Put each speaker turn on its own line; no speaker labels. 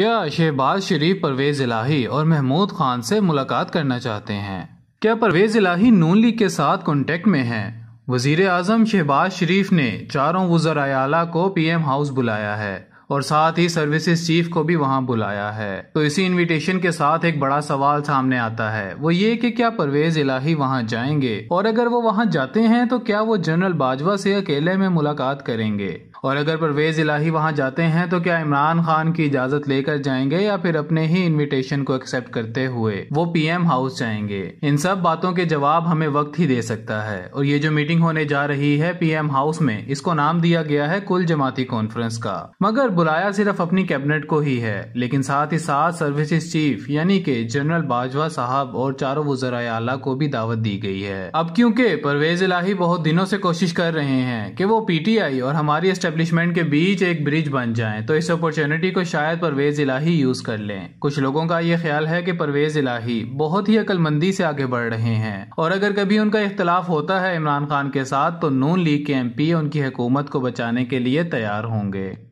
क्या शहबाज शरीफ परवेज इलाही और महमूद खान से मुलाकात करना चाहते हैं क्या परवेज इलाही नून लीग के साथ कॉन्टेक्ट में हैं वजीर आज़म शहबाज शरीफ ने चारों आला को पी एम हाउस बुलाया है और साथ ही सर्विसेज चीफ को भी वहां बुलाया है तो इसी इनविटेशन के साथ एक बड़ा सवाल सामने आता है वो ये कि क्या परवेज इलाही वहां जाएंगे और अगर वो वहां जाते हैं तो क्या वो जनरल बाजवा से अकेले में मुलाकात करेंगे और अगर परवेज़ इलाही वहाँ जाते हैं तो क्या इमरान खान की इजाज़त लेकर जाएंगे या फिर अपने ही इनविटेशन को एक्सेप्ट करते हुए वो पीएम हाउस जाएंगे इन सब बातों के जवाब हमें वक्त ही दे सकता है और ये जो मीटिंग होने जा रही है पीएम हाउस में इसको नाम दिया गया है कुल जमाती कॉन्फ्रेंस का मगर बुलाया सिर्फ अपनी कैबिनेट को ही है लेकिन साथ ही साथ सर्विसेज चीफ यानी के जनरल बाजवा साहब और चारों वजरा आला को भी दावत दी गई है अब क्योंकि परवेज इलाही बहुत दिनों से कोशिश कर रहे हैं कि वो पीटीआई और हमारी इस्टेब्लिशमेंट के बीच एक ब्रिज बन जाएं तो इस अपॉर्चुनिटी को शायद परवेज़ इलाही यूज़ कर लें कुछ लोगों का ये ख्याल है कि परवेज़ इलाही बहुत ही अकलमंदी से आगे बढ़ रहे हैं और अगर कभी उनका इख्तलाफ होता है इमरान खान के साथ तो नून लीग के एम पी उनकी हुकूमत को बचाने के लिए तैयार होंगे